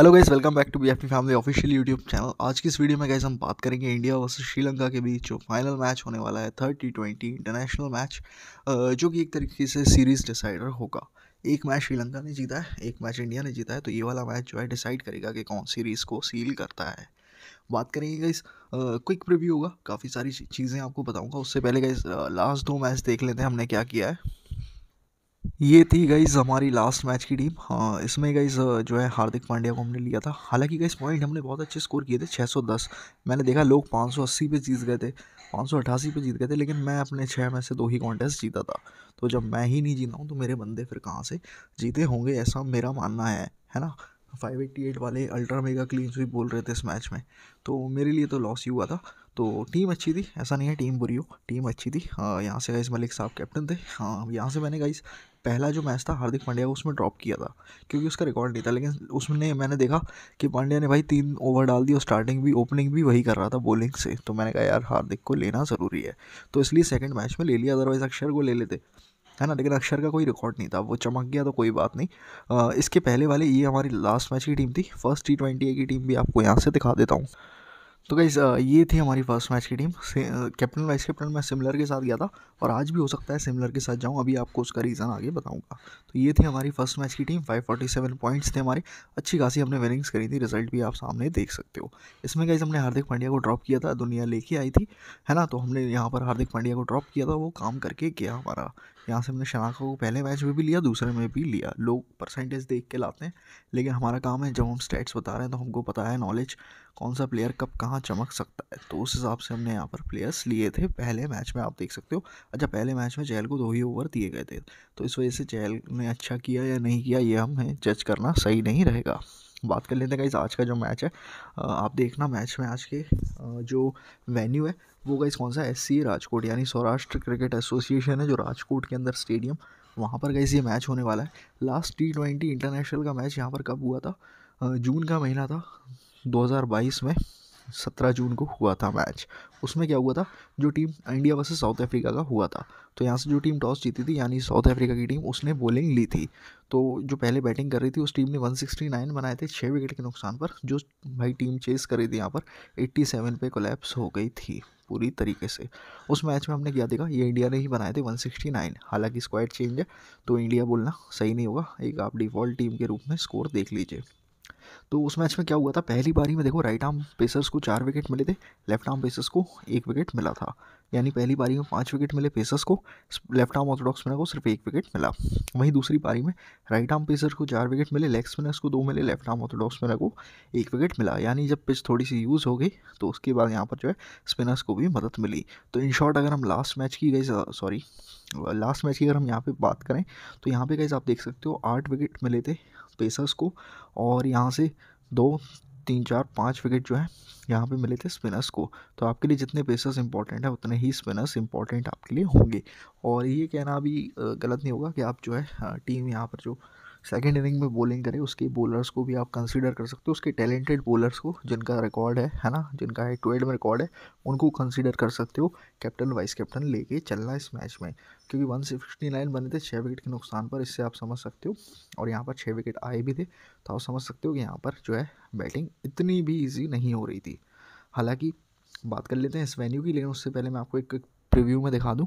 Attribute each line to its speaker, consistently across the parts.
Speaker 1: hello guys welcome back to B F family official YouTube channel आज की इस video में गाइज हम बात करेंगे इंडिया वर्सेस श्रीलंका के बीच जो फाइनल मैच होने वाला है third T twenty international match जो कि एक तरीके से सीरीज डिसाइडर होगा एक मैच श्रीलंका ने जीता है एक मैच इंडिया ने जीता है तो ये वाला मैच जो है डिसाइड करेगा कि कौन सीरीज़ को सील करता है बात करेंगे गाइज क्विक प्रिव्यू होगा काफ़ी सारी चीज़ें आपको बताऊँगा उससे पहले गाइज लास्ट दो मैच देख लेते हैं हमने क्या किया है ये थी गाइज हमारी लास्ट मैच की टीम हाँ इसमें गाइज जो है हार्दिक पांड्या को हमने लिया था हालांकि गाइज पॉइंट हमने बहुत अच्छे स्कोर किए थे 610 मैंने देखा लोग 580 पे जीत गए थे 588 पे जीत गए थे लेकिन मैं अपने छः में से दो ही कॉन्टेस्ट जीता था तो जब मैं ही नहीं जीता हूँ तो मेरे बंदे फिर कहाँ से जीते होंगे ऐसा मेरा मानना है है ना फाइव एट्टी एट वाले अल्ट्रा मेगा क्लीन स्वीप बोल रहे थे इस मैच में तो मेरे लिए तो लॉस ही हुआ था तो टीम अच्छी थी ऐसा नहीं है टीम बुरी हो टीम अच्छी थी हाँ, यहाँ से गाइस मलिक साहब कैप्टन थे हाँ यहाँ से मैंने गाइस पहला जो मैच था हार्दिक पांड्या को उसमें ड्रॉप किया था क्योंकि उसका रिकॉर्ड नहीं था लेकिन उसमें मैंने देखा कि पांड्या ने भाई तीन ओवर डाल दी और स्टार्टिंग भी ओपनिंग भी वही कर रहा था बॉलिंग से तो मैंने कहा यार हार्दिक को लेना ज़रूरी है तो इसलिए सेकेंड मैच में ले लिया अदरवाइज़ अक्षर को ले लेते है ना लेकिन अक्षर का कोई रिकॉर्ड नहीं था वो चमक गया तो कोई बात नहीं आ, इसके पहले वाले ये हमारी लास्ट मैच की टीम थी फर्स्ट टी ट्वेंटी की टीम भी आपको यहाँ से दिखा देता हूँ तो गाइज ये थी हमारी फर्स्ट मैच की टीम कैप्टन वाइस कैप्टन मैं सिमलर के साथ गया था और आज भी हो सकता है सिमलर के साथ जाऊँ अभी आपको उसका रीज़न आगे बताऊँगा तो ये थी हमारी फर्स्ट मैच की टीम 547 पॉइंट्स थे हमारे अच्छी खासी हमने विनिंग्स करी थी रिजल्ट भी आप सामने देख सकते हो इसमें गाइज हमने हार्दिक पांड्या को ड्रॉप किया था दुनिया लेके आई थी है ना तो हमने यहाँ पर हार्दिक पांड्या को ड्रॉप किया था वो काम करके गया हमारा यहाँ से हमने शनाखा को पहले मैच में भी लिया दूसरे में भी लिया लोग परसेंटेज देख के लाते हैं लेकिन हमारा काम है जब हम स्टेट्स बता रहे हैं तो हमको पता है नॉलेज कौन सा प्लेयर कब कहाँ चमक सकता है तो उस हिसाब से हमने यहाँ पर प्लेयर्स लिए थे पहले मैच में आप देख सकते हो अच्छा पहले मैच में चहल को दो ही ओवर दिए गए थे तो इस वजह से चहल ने अच्छा किया या नहीं किया ये हमें जज करना सही नहीं रहेगा बात कर लेते हैं गाइज आज का जो मैच है आप देखना मैच में आज के जो वेन्यू है वो गाइज कौन सा एस राजकोट यानी सौराष्ट्र क्रिकेट एसोसिएशन है जो राजकोट के अंदर स्टेडियम वहाँ पर गाइज ये मैच होने वाला है लास्ट टी ट्वेंटी इंटरनेशनल का मैच यहाँ पर कब हुआ था जून का महीना था 2022 में सत्रह जून को हुआ था मैच उसमें क्या हुआ था जो team India versus South Africa का हुआ था तो यहाँ से जो टीम टॉस जीती थी यानी साउथ अफ्रीका की टीम उसने बॉलिंग ली थी तो जो पहले बैटिंग कर रही थी उस टीम ने 169 बनाए थे छः विकेट के नुकसान पर जो भाई टीम चेस कर रही थी यहाँ पर 87 पे कोलेप्स हो गई थी पूरी तरीके से उस मैच में हमने क्या देखा ये इंडिया ने ही बनाए थे 169 हालांकि स्क्वाड चेंज है तो इंडिया बोलना सही नहीं होगा एक आप डिफ़ॉल्ट टीम के रूप में स्कोर देख लीजिए तो उस मैच में क्या हुआ था पहली बारी में देखो राइट आर्म पेसर्स को चार विकेट मिले थे लेफ्ट आर्म पेसर्स को एक विकेट मिला था यानी पहली पारी में पाँच विकेट मिले पेसर्स को लेफ्ट आर्म ऑर्थोडॉक्स स्पिनर को सिर्फ एक विकेट मिला वहीं दूसरी पारी में राइट आर्म पेसर को चार विकेट मिले लेग स्पिनर्स को दो मिले लेफ्ट आर्म ऑर्थोडॉक्स स्पिनर को एक विकेट मिला यानी जब पिच थोड़ी सी यूज़ हो गई तो उसके बाद यहाँ पर जो है स्पिनर्स को भी मदद मिली तो इन शॉर्ट अगर हम लास्ट मैच की गई सॉरी लास्ट मैच की अगर हम यहाँ पर बात करें तो यहाँ पर गई आप देख सकते हो आठ विकेट मिले थे पेसर्स को और यहाँ से दो तीन चार पाँच विकेट जो है यहाँ पे मिले थे स्पिनर्स को तो आपके लिए जितने पेसर्स इंपॉर्टेंट हैं उतने ही स्पिनर्स इंपॉर्टेंट आपके लिए होंगे और ये कहना भी गलत नहीं होगा कि आप जो है टीम यहाँ पर जो सेकेंड इनिंग में बॉलिंग करे उसके बॉलर्स को भी आप कंसिडर कर सकते हो उसके टैलेंटेड बॉलर्स को जिनका रिकॉर्ड है है ना जिनका है ट्वेल्व में रिकॉर्ड है उनको कंसिडर कर सकते हो कैप्टन वाइस कैप्टन लेके चलना इस मैच में क्योंकि वन सिक्सटी नाइन बने थे छः विकेट के नुकसान पर इससे आप समझ सकते हो और यहाँ पर छः विकेट आए भी थे तो आप समझ सकते हो कि यहाँ पर जो है बैटिंग इतनी भी ईजी नहीं हो रही थी हालाँकि बात कर लेते हैं इस वेन्यू की लेकिन उससे पहले मैं आपको एक, एक प्रिव्यू में दिखा दूँ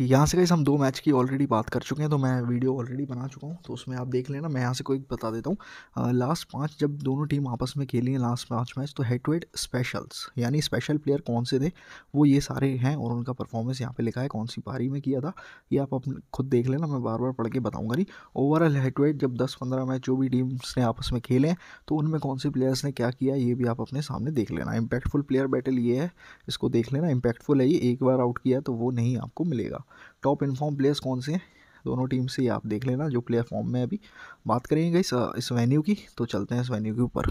Speaker 1: यहाँ से कहीं हम दो मैच की ऑलरेडी बात कर चुके हैं तो मैं वीडियो ऑलरेडी बना चुका हूँ तो उसमें आप देख लेना मैं यहाँ से कोई बता देता हूँ लास्ट पाँच जब दोनों टीम आपस में खेली हैं लास्ट पाँच मैच तो हेड टू हेड स्पेशल्स यानी स्पेशल प्लेयर कौन से थे वो ये सारे हैं और उनका परफॉर्मेंस यहाँ पर लिखा है कौन सी पारी में किया था ये आप अपने खुद देख लेना मैं बार बार पढ़ के बताऊँगा नहीं ओवरऑल हेड टू हेड जब दस पंद्रह मैच जो भी टीम्स ने आपस में खेले हैं तो उनमें कौन से प्लेयर्स ने क्या किया ये भी आप अपने सामने देख लेना इम्पैक्टफुल प्लेयर बैटल ये है इसको देख लेना इम्पैक्टफुल है ये एक बार आउट किया तो वो नहीं आपको मिलेगा टॉप इनफॉर्म प्लेयर्स कौन से हैं दोनों टीम से आप देख लेना जो प्लेयर फॉर्म में अभी बात करेंगे इस इस वेन्यू की तो चलते हैं इस वेन्यू के ऊपर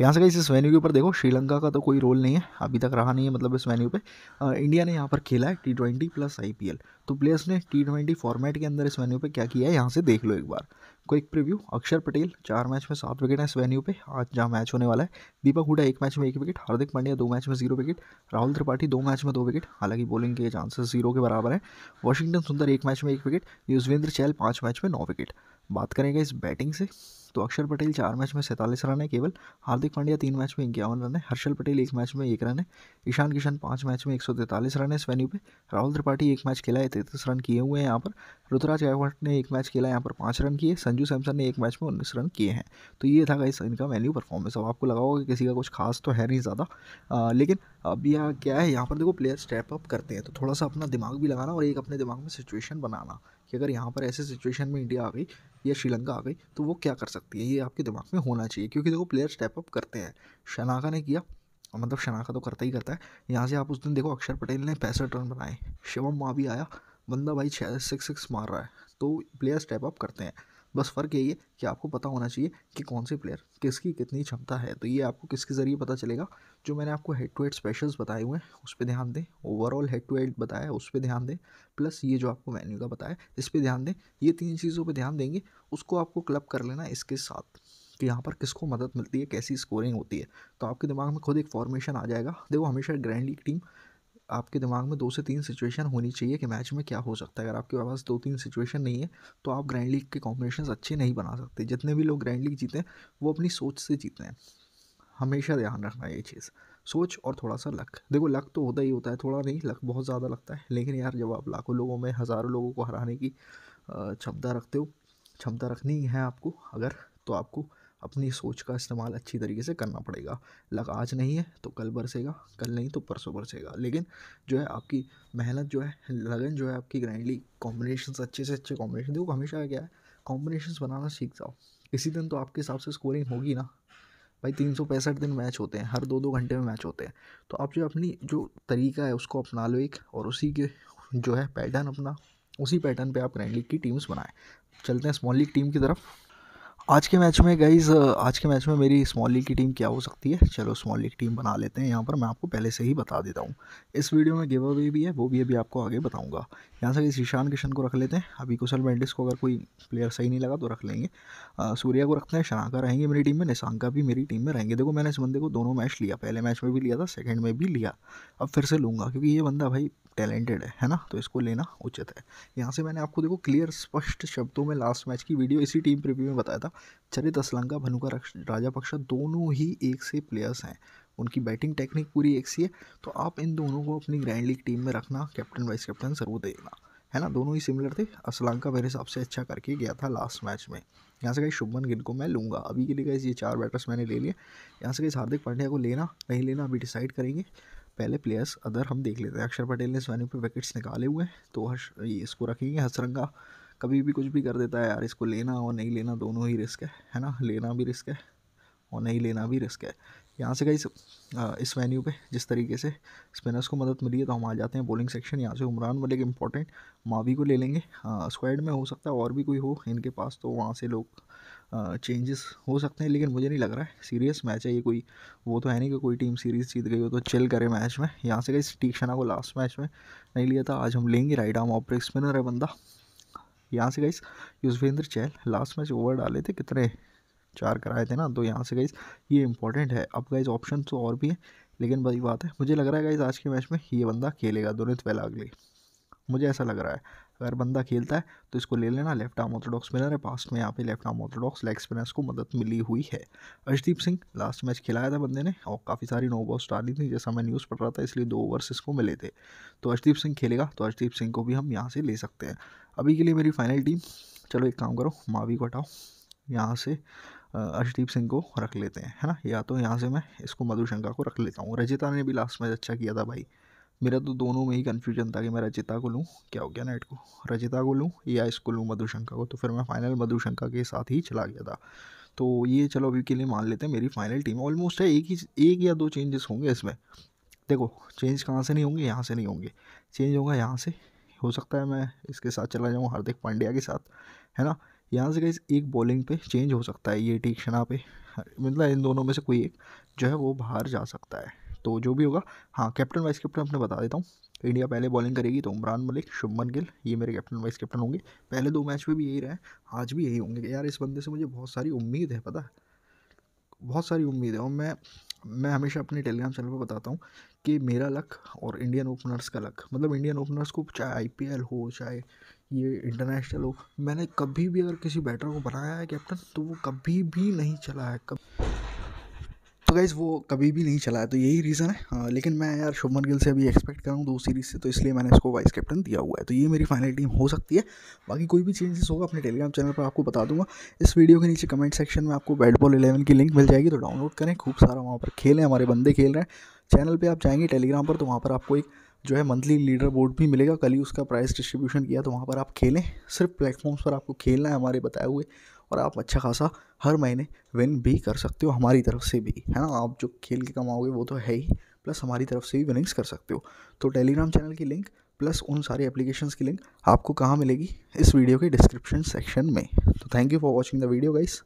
Speaker 1: यहाँ से इस वेन्यू के ऊपर देखो श्रीलंका का तो कोई रोल नहीं है अभी तक रहा नहीं है मतलब इस वेन्यू पे आ, इंडिया ने यहाँ पर खेला है टी ट्वेंटी प्लस आईपीएल तो प्लेयर्स ने टी ट्वेंटी फॉर्मेट के अंदर इस वेन्यू पे क्या किया है यहाँ से देख लो एक बार क्विक प्रीव्यू अक्षर पटेल चार मैच में सात विकेट हैं इस वेन्यू पे आज जहाँ मैच होने वाला है दीपक हुडा एक मैच में एक विकेट हार्दिक पांड्या दो मैच में जीरो विकेट राहुल त्रिपाठी दो मैच में दो विकेट हालांकि बॉलिंग के चांसेस जीरो के बराबर है वॉशिंगटन सुंदर एक मैच में एक विकेट युजवेंद्र चैल पाँच मैच में नौ विकेट बात करेंगे इस बैटिंग से तो अक्षर पटेल चार मैच में सैंतालीस रन है केवल हार्दिक पांड्या तीन मैच में इक्यावन रन है हर्षल पटेल एक मैच में एक रन है ईशान किशन पाँच मैच में एक सौ तैंतालीस रन है स्वेन्यू पे राहुल त्रिपाठी एक मैच खेला है तैंतीस रन किए हुए हैं यहाँ पर रुतराज गायकवाड ने एक मैच खेला है यहाँ पर पाँच रन किए संजू सैमसन ने एक मैच में उन्नीस रन किए हैं तो ये था इस इनका वेन्यू परफॉर्मेंस अब आपको लगा होगा कि किसी का कुछ खास तो है नहीं ज़्यादा लेकिन अब यह क्या है यहाँ पर देखो प्लेयर स्टेप अप करते हैं तो थोड़ा सा अपना दिमाग भी लगाना और एक अपने दिमाग में सिचुएशन बनाना कि अगर यहाँ पर ऐसे सिचुएशन में इंडिया आ गई या श्रीलंका आ गई तो वो क्या कर सकती है ये आपके दिमाग में होना चाहिए क्योंकि देखो प्लेयर स्टेप अप करते हैं शनाखा ने किया मतलब शनाखा तो करता ही करता है यहाँ से आप उस दिन देखो अक्षर पटेल ने पैंसठ रन बनाए शिवम माँ भी आया बंदा भाई छः सिक्स सिक्स मार रहा है तो प्लेयर स्टेप अप करते हैं बस फ़र्क यही है कि आपको पता होना चाहिए कि कौन से प्लेयर किसकी कितनी क्षमता है तो ये आपको किसके ज़रिए पता चलेगा जो मैंने आपको हेड टू हेड स्पेशल्स बताए हुए हैं उस पर ध्यान दें ओवरऑल हेड टू हेड बताया उस पर ध्यान दें प्लस ये जो आपको मेन्यू का बताया इस पर ध्यान दें ये तीन चीज़ों पर ध्यान देंगे उसको आपको क्लब कर लेना इसके साथ कि यहाँ पर किसको मदद मिलती है कैसी स्कोरिंग होती है तो आपके दिमाग में खुद एक फॉर्मेशन आ जाएगा देखो हमेशा ग्रैंड लीग टीम आपके दिमाग में दो से तीन सिचुएशन होनी चाहिए कि मैच में क्या हो सकता है अगर आपके पास दो तीन सिचुएशन नहीं है तो आप ग्रैंड लीग के कॉम्बिनेशन अच्छे नहीं बना सकते जितने भी लोग ग्रैंड लीग जीते हैं वो अपनी सोच से जीते हैं हमेशा ध्यान रखना ये चीज़ सोच और थोड़ा सा लक देखो लक तो होता ही होता है थोड़ा नहीं लक बहुत ज़्यादा लगता है लेकिन यार जब आप लाखों लोगों में हज़ारों लोगों को हराने की क्षमता रखते हो क्षमता रखनी है आपको अगर तो आपको अपनी सोच का इस्तेमाल अच्छी तरीके से करना पड़ेगा लग आज नहीं है तो कल बरसेगा कल नहीं तो परसों बरसेगा लेकिन जो है आपकी मेहनत जो है लगन जो है आपकी ग्राइंडली कॉम्बिनेशन अच्छे से अच्छे कॉम्बिनेशन देखो हमेशा क्या है कॉम्बिनेशन बनाना सीख जाओ इसी दिन तो आपके हिसाब से स्कोरिंग होगी ना भाई तीन सौ पैंसठ दिन मैच होते हैं हर दो दो घंटे में मैच होते हैं तो आप जो अपनी जो तरीका है उसको अपना लो एक और उसी के जो है पैटर्न अपना उसी पैटर्न पे आप ग्रैंड लीग की टीम्स बनाएं चलते हैं स्मॉल लीग टीम की तरफ आज के मैच में गाइज आज के मैच में मेरी स्मॉल लीग की टीम क्या हो सकती है चलो स्मॉल लीग टीम बना लेते हैं यहाँ पर मैं आपको पहले से ही बता देता हूँ इस वीडियो में गिव अवे भी है वो भी अभी आपको आगे बताऊँगा यहाँ से इस ईशान किशन को रख लेते हैं अभी कुशल बेंडिस को अगर कोई प्लेयर सही नहीं लगा तो रख लेंगे आ, सूर्या को रखते हैं शनाका रहेंगे मेरी टीम में निशांका भी मेरी टीम में रहेंगे देखो मैंने इस बंदे को दोनों मैच लिया पहले मैच में भी लिया था सेकेंड में भी लिया अब फिर से लूँगा क्योंकि ये बंदा भाई टैलेंटेड है है ना तो इसको लेना उचित है यहाँ से मैंने आपको देखो क्लियर स्पष्ट शब्दों में लास्ट मैच की वीडियो इसी टीम प्रीव्यू में बताया था चरित असलंका भनुका राजापक्षा दोनों ही एक से प्लेयर्स हैं उनकी बैटिंग टेक्निक पूरी एक सी है तो आप इन दोनों को अपनी ग्रैंड लीग टीम में रखना कैप्टन वाइस कैप्टन जरूर देना है ना दोनों ही सिमिलर थे असलंका मेरे हिसाब से अच्छा करके गया था लास्ट मैच में यहाँ से कहीं शुभमन गिल को मैं लूँगा अभी के लिए कहीं ये चार बैटर्स मैंने ले लिए यहाँ से कहीं हार्दिक पांड्या को लेना नहीं लेना अभी डिसाइड करेंगे पहले प्लेयर्स अदर हम देख लेते हैं अक्षर पटेल ने इस वैन्यू पर विकेट्स निकाले हुए हैं तो हर्ष इसको रखेंगे हसरंगा कभी भी कुछ भी कर देता है यार इसको लेना और नहीं लेना दोनों ही रिस्क है है ना लेना भी रिस्क है और नहीं लेना भी रिस्क है यहाँ से कहीं इस वेन्यू पे जिस तरीके से स्पिनर्स को मदद मिली है तो हम आ जाते हैं बॉलिंग सेक्शन यहाँ से उमरान मलिक इंपॉर्टेंट मावी को ले लेंगे स्क्वाड में हो सकता है और भी कोई हो इनके पास तो वहाँ से लोग चेंजेस हो सकते हैं लेकिन मुझे नहीं लग रहा है सीरियस मैच है ये कोई वो तो है नहीं कि कोई टीम सीरीज जीत गई हो तो चिल करे मैच में यहाँ से गई टीक्षणा को लास्ट मैच में नहीं लिया था आज हम लेंगे राइट आर्म ऑपर स्पिनर है बंदा यहाँ से गई Yuzvendra Chahal last match over डाले थे कितने चार कराए थे ना तो यहाँ से गई ये इंपॉर्टेंट है अब गई ऑप्शन तो और भी है लेकिन बड़ी बात है मुझे लग रहा है गई आज के मैच में ये बंदा खेलेगा दुनित अगले मुझे ऐसा लग रहा है अगर बंदा खेलता है तो इसको ले लेना लेफ्ट आर्म ऑर्थोडॉक्स मिलर है पास्ट में यहाँ पे left arm orthodox leg spinners को मदद मिली हुई है अर्शदीप सिंह लास्ट मैच खिलाया था बंदे ने और काफ़ी सारी नो बॉल्स डाली थी जैसा मैं न्यूज़ पढ़ रहा था इसलिए दो ओवर्स इसको मिले थे तो अर्शदीप सिंह खेलेगा तो अर्शदीप सिंह को भी हम यहाँ से ले सकते हैं अभी के लिए मेरी फाइनल टीम चलो एक काम करो मावी को हटाओ यहाँ से अर्शदीप सिंह को रख लेते हैं है ना या तो यहाँ से मैं इसको मधुशंका को रख लेता हूँ रजिता ने भी लास्ट मैच अच्छा किया था भाई मेरा तो दोनों में ही कन्फ्यूजन था कि मैं रचिता को लूँ क्या हो गया नाइट को रचिता को लूँ या इसको लूँ मधुशंका को तो फिर मैं फाइनल मधुशंका के साथ ही चला गया था तो ये चलो अभी के लिए मान लेते हैं मेरी फाइनल टीम ऑलमोस्ट है एक ही एक या दो चेंजेस होंगे इसमें देखो चेंज कहाँ से नहीं होंगे यहाँ से नहीं होंगे चेंज होगा यहाँ से हो सकता है मैं इसके साथ चला जाऊँ हार्दिक पांड्या के साथ है ना यहाँ से कहीं एक बॉलिंग पे चेंज हो सकता है ये टीक्षणा पे मतलब इन दोनों में से कोई एक जो है वो बाहर जा सकता है तो जो भी होगा हाँ कैप्टन वाइस कैप्टन अपने बता देता हूँ इंडिया पहले बॉलिंग करेगी तो उमरान मलिक शुभमन गिल ये मेरे कैप्टन वाइस कैप्टन होंगे पहले दो मैच में भी यही रहे आज भी यही होंगे यार इस बंदे से मुझे बहुत सारी उम्मीद है पता बहुत सारी उम्मीद है और मैं मैं हमेशा अपने टेलीग्राम चैनल पर बताता हूँ कि मेरा लक और इंडियन ओपनर्स का लक मतलब इंडियन ओपनर्स को चाहे आई हो चाहे ये इंटरनेशनल हो मैंने कभी भी अगर किसी बैटर को बनाया है कैप्टन तो वो कभी भी नहीं चला है कब गाइज वो कभी भी नहीं चला है तो यही रीज़न है आ, हाँ, लेकिन मैं यार शुभमन गिल से अभी एक्सपेक्ट कर रहा हूँ दो सीरीज़ से तो इसलिए मैंने इसको वाइस कैप्टन दिया हुआ है तो ये मेरी फाइनल टीम हो सकती है बाकी कोई भी चेंजेस होगा अपने टेलीग्राम चैनल पर आपको बता दूंगा इस वीडियो के नीचे कमेंट सेक्शन में आपको बैट बॉल इलेवन की लिंक मिल जाएगी तो डाउनलोड करें खूब सारा वहाँ पर खेलें हमारे बंदे खेल रहे हैं चैनल पर आप जाएंगे टेलीग्राम पर तो वहाँ पर आपको एक जो है मंथली लीडर बोर्ड भी मिलेगा कल ही उसका प्राइस डिस्ट्रीब्यूशन किया तो वहाँ पर आप खेलें सिर्फ प्लेटफॉर्म्स पर आपको खेलना है हमारे बताए हुए और आप अच्छा खासा हर महीने विन भी कर सकते हो हमारी तरफ से भी है ना आप जो खेल के कमाओगे वो तो है ही प्लस हमारी तरफ से भी विनिंग्स कर सकते हो तो टेलीग्राम चैनल की लिंक प्लस उन सारे एप्लीकेशंस की लिंक आपको कहाँ मिलेगी इस वीडियो के डिस्क्रिप्शन सेक्शन में तो thank you for watching the video guys